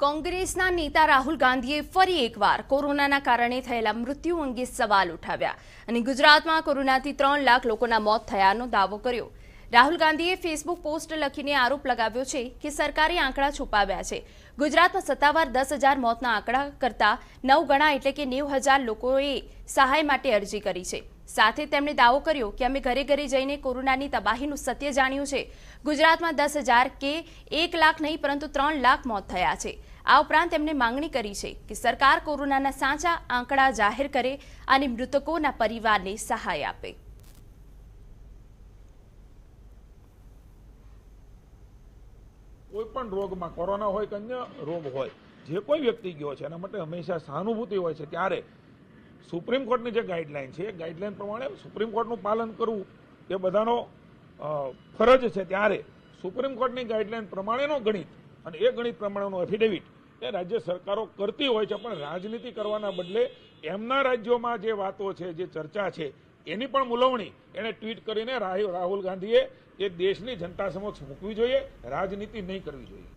કોંગ્રેસના નેતા રાહુલ ગાંધીએ ફરી એકવાર કોરોનાના કારણે થયેલા મૃત્યુ અંગે સવાલ ઉઠાવ્યા અને ગુજરાતમાં કોરોનાથી ત્રણ લાખ લોકોના મોત થયાનો દાવો કર્યો રાહુલ ગાંધીએ ફેસબુક પોસ્ટ લખીને આરોપ લગાવ્યો છે કે સરકારે આંકડા છુપાવ્યા છે ગુજરાતમાં સત્તાવાર દસ હજાર મોતના આંકડા કરતાં નવ ગણા એટલે કે નેવ હજાર લોકોએ સહાય માટે અરજી કરી છે સાથે તેમણે દાવો કર્યો કે અમે ઘરે ઘરે જઈને કોરોનાની તબાહીનું સત્ય જાણ્યું છે ગુજરાતમાં દસ હજાર કે એક લાખ નહીં પરંતુ ત્રણ લાખ મોત થયા છે આ ઉપરાંત તેમણે માંગણી કરી છે કે સરકાર કોરોનાના સાચા આંકડા જાહેર કરે અને મૃતકોના પરિવારને સહાય આપે કોઈ પણ રોગમાં કોરોના હોય કે અન્ય રોગ હોય જે કોઈ વ્યક્તિ ગયો છે એના માટે હંમેશા સહાનુભૂતિ હોય છે ત્યારે સુપ્રીમ કોર્ટની જે ગાઈડલાઈન છે એ ગાઈડલાઈન પ્રમાણે સુપ્રીમ કોર્ટનું પાલન કરવું એ બધાનો ફરજ છે ત્યારે સુપ્રીમ કોર્ટની ગાઈડલાઈન પ્રમાણેનો ગણિત અને એ ગણિત પ્રમાણેનો એફિડેવિટ એ રાજ્ય સરકારો કરતી હોય છે પણ રાજનીતિ કરવાના બદલે એમના રાજ્યોમાં જે વાતો છે જે ચર્ચા છે એની પણ મુલવણી એણે ટ્વીટ કરીને રાહુલ ગાંધીએ એ દેશની જનતા સમક્ષ મૂકવી જોઈએ રાજનીતિ નહીં કરવી જોઈએ